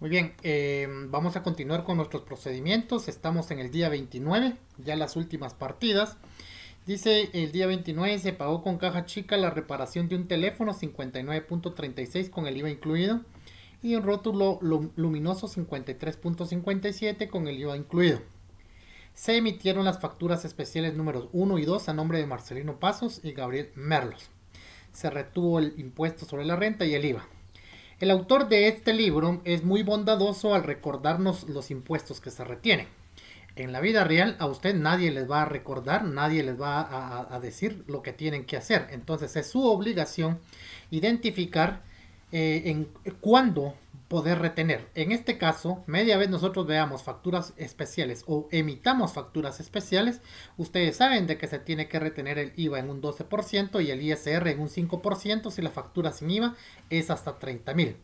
Muy bien, em, vamos a continuar con nuestros procedimientos. Estamos en el día 29, ya las últimas partidas. Dice el día 29 se pagó con caja chica la reparación de un teléfono 59.36 con el IVA incluido y un rótulo luminoso 53.57 con el IVA incluido. Se emitieron las facturas especiales números 1 y 2 a nombre de Marcelino Pasos y Gabriel Merlos. Se retuvo el impuesto sobre la renta y el IVA. El autor de este libro es muy bondadoso al recordarnos los impuestos que se retienen. En la vida real a usted nadie les va a recordar, nadie les va a, decir lo que tienen que hacer. Entonces es su obligación identificar eh, en cuándo poder retener. En este caso, media vez nosotros veamos facturas especiales o emitamos facturas especiales, ustedes saben de que se tiene que retener el IVA en un 12% y el ISR en un 5% si la factura sin IVA es hasta 30 mil.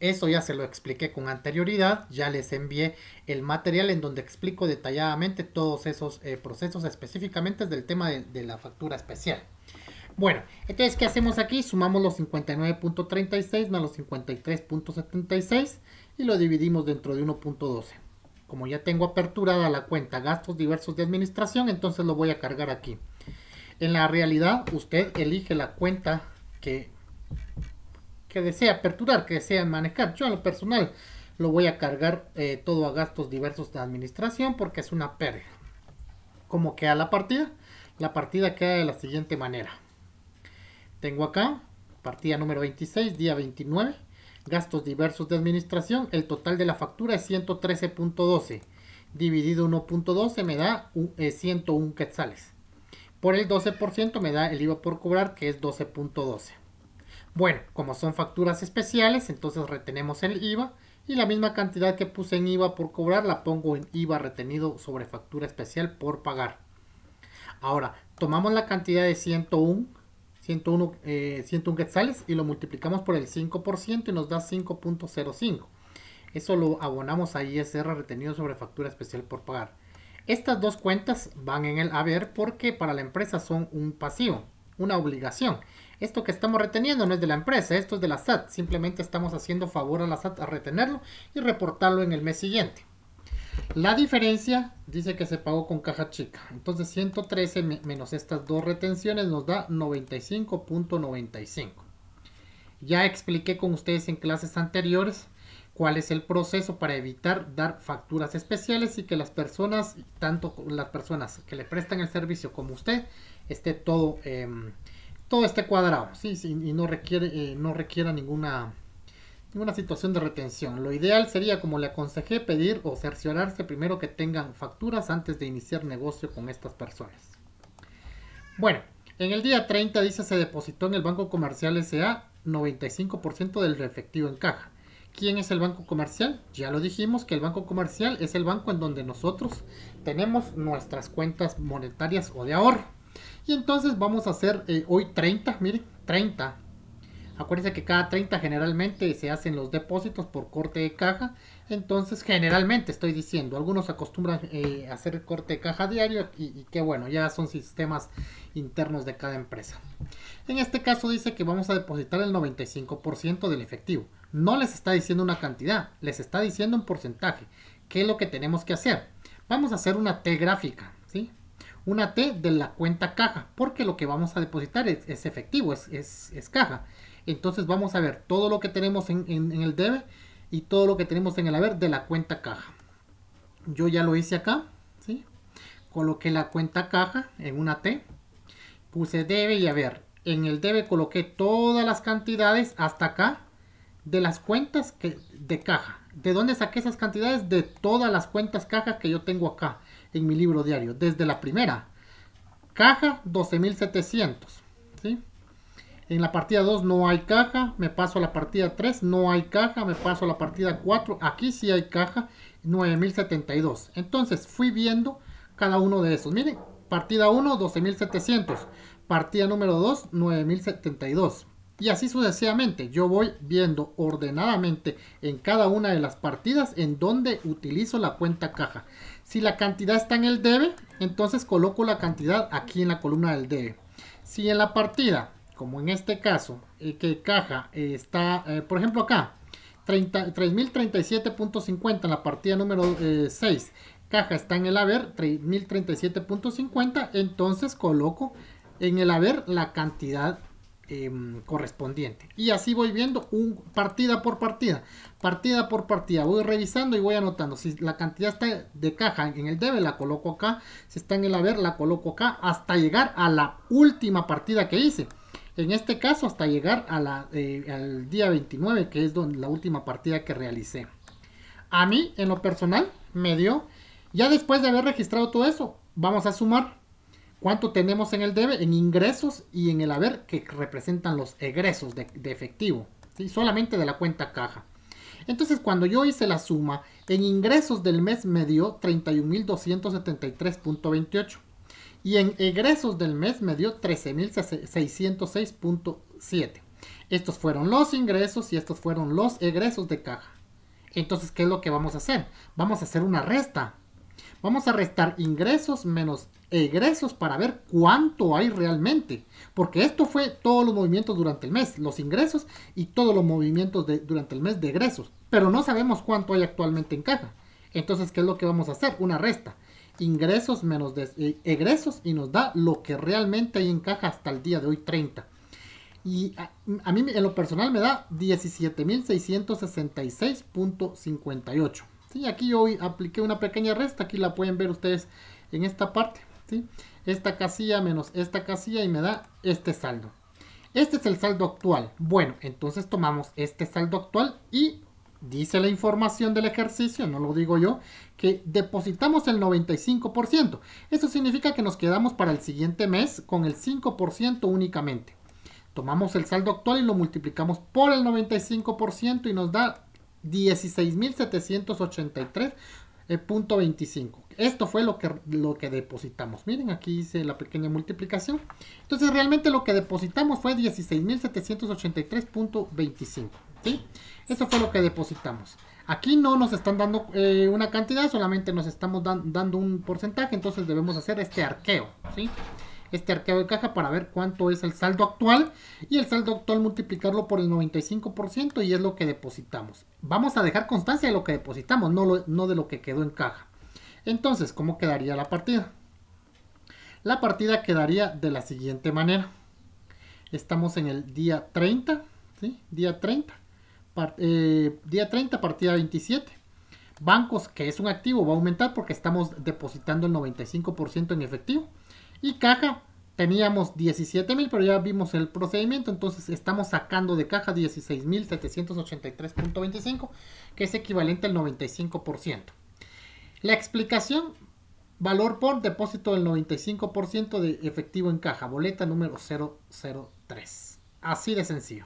Eso ya se lo expliqué con anterioridad, ya les envié el material en donde explico detalladamente todos esos eh, procesos específicamente del tema de la factura especial. Bueno, entonces, ¿qué hacemos aquí? Sumamos los 59.36 más los 53.76 y lo dividimos dentro de 1.12. Como ya tengo aperturada la cuenta gastos diversos de administración, entonces lo voy a cargar aquí. En la realidad, usted elige la cuenta que, que desea aperturar, que desea manejar. Yo, a lo personal, lo voy a cargar eh, todo a gastos diversos de administración porque es una pérdida. ¿Cómo queda la partida? La partida queda de la siguiente manera. Tengo acá, partida número 26, día 29, gastos diversos de administración. El total de la factura es 113.12. Dividido 1.12 me da 101 eh, quetzales. Por el 12% me da el IVA por cobrar, que es 12.12. Bueno, como son facturas especiales, entonces retenemos el IVA y la misma cantidad que puse en IVA por cobrar la pongo en IVA retenido sobre factura especial por pagar. Ahora, tomamos la cantidad de 101 101, eh, 101 quetzales y lo multiplicamos por el 5% y nos da 5.05. Eso lo abonamos a ISR retenido sobre factura especial por pagar. Estas dos cuentas van en el haber porque para la empresa son un pasivo, una obligación. Esto que estamos reteniendo no es de la empresa, esto es de la SAT. Simplemente estamos haciendo favor a la SAT a retenerlo y reportarlo en el mes siguiente. La diferencia dice que se pagó con caja chica. Entonces 113 menos estas dos retenciones nos da 95.95. Ya expliqué con ustedes en clases anteriores cuál es el proceso para evitar dar facturas especiales y que las personas, tanto las personas que le prestan el servicio como usted, esté todo, em, todo esté cuadrado, ¿sí? sí y no requiere, eh, no requiera ninguna una situación de retención. Lo ideal sería, como le aconsejé, pedir o cerciorarse primero que tengan facturas antes de iniciar negocio con estas personas. Bueno, en el día 30 dice se depositó en el Banco Comercial SA 95% del efectivo en caja. ¿Quién es el Banco Comercial? Ya lo dijimos que el Banco Comercial es el banco en donde nosotros tenemos nuestras cuentas monetarias o de ahorro. Y entonces vamos a hacer eh, hoy 30, miren, 30 Acuérdense que cada 30 generalmente se hacen los depósitos por corte de caja. Entonces, generalmente estoy diciendo, algunos acostumbran a eh, hacer corte de caja diario y, que bueno, ya son sistemas internos de cada empresa. En este caso dice que vamos a depositar el 95% del efectivo. No les está diciendo una cantidad, les está diciendo un porcentaje. ¿Qué es lo que tenemos que hacer? Vamos a hacer una T gráfica, ¿sí? Una T de la cuenta caja, porque lo que vamos a depositar es, efectivo, es, es caja. Entonces vamos a ver todo lo que tenemos en, el debe y todo lo que tenemos en el haber de la cuenta caja. Yo ya lo hice acá, ¿sí? Coloqué la cuenta caja en una T, puse debe y haber. En el debe coloqué todas las cantidades hasta acá de las cuentas que, de caja. ¿De dónde saqué esas cantidades? De todas las cuentas caja que yo tengo acá en mi libro diario. Desde la primera. Caja 12.700. ¿sí? En la partida 2 no hay caja, me paso a la partida 3, no hay caja, me paso a la partida 4, aquí sí hay caja, 9072. Entonces fui viendo cada uno de esos. Miren, partida 1, 12700, partida número 2, 9072. Y así sucesivamente, yo voy viendo ordenadamente en cada una de las partidas en donde utilizo la cuenta caja. Si la cantidad está en el debe, entonces coloco la cantidad aquí en la columna del debe. Si en la partida como en este caso, eh, que caja eh, está, eh, por ejemplo acá, 3037.50 en la partida número 6, caja está en el haber, 3037.50, entonces coloco en el haber la cantidad em, correspondiente. Y así voy viendo un, partida por partida, partida por partida, voy revisando y voy anotando. Si la cantidad está de caja en el debe, la coloco acá, si está en el haber, la coloco acá, hasta llegar a la última partida que hice en este caso hasta llegar a la, eh, al día 29, que es la última partida que realicé. A mí, en lo personal, me dio, ya después de haber registrado todo eso, vamos a sumar cuánto tenemos en el debe, en ingresos y en el haber, que representan los egresos de, efectivo, solamente de la cuenta caja. Entonces, cuando yo hice la suma, en ingresos del mes me dio 31.273.28 y en egresos del mes me dio 13.606.7. Estos fueron los ingresos y estos fueron los egresos de caja. Entonces, ¿qué es lo que vamos a hacer? Vamos a hacer una resta. Vamos a restar ingresos menos egresos para ver cuánto hay realmente. Porque esto fue todos los movimientos durante el mes, los ingresos y todos los movimientos de, durante el mes de egresos. Pero no sabemos cuánto hay actualmente en caja. Entonces, ¿qué es lo que vamos a hacer? Una resta ingresos menos eh, egresos y nos da lo que realmente hay encaja hasta el día de hoy 30. Y a, mí en lo personal me da 17.666.58. ¿sí? Aquí hoy apliqué una pequeña resta, aquí la pueden ver ustedes en esta parte. ¿sí? Esta casilla menos esta casilla y me da este saldo. Este es el saldo actual. Bueno, entonces tomamos este saldo actual y dice la información del ejercicio, no lo digo yo, que depositamos el 95%. Eso significa que nos quedamos para el siguiente mes con el 5% únicamente. Tomamos el saldo actual y lo multiplicamos por el 95% y nos da 16.783.25. Esto fue lo que, lo que depositamos. Miren, aquí hice la pequeña multiplicación. Entonces, realmente lo que depositamos fue 16.783.25. Eso fue lo que depositamos. Aquí no nos están dando eh, una cantidad, solamente nos estamos dando un porcentaje, entonces debemos hacer este arqueo, Este arqueo de caja para ver cuánto es el saldo actual y el saldo actual multiplicarlo por el 95% y es lo que depositamos. Vamos a dejar constancia de lo que depositamos, no, de lo que quedó en caja. Entonces, ¿cómo quedaría la partida? La partida quedaría de la siguiente manera. Estamos en el día 30, Día 30 eh, día 30, partida 27. Bancos, que es un activo, va a aumentar porque estamos depositando el 95% en efectivo. Y caja, teníamos 17 mil, pero ya vimos el procedimiento, entonces estamos sacando de caja 16.783.25, que es equivalente al 95%. La explicación, valor por depósito del 95% de efectivo en caja, boleta número 003. Así de sencillo.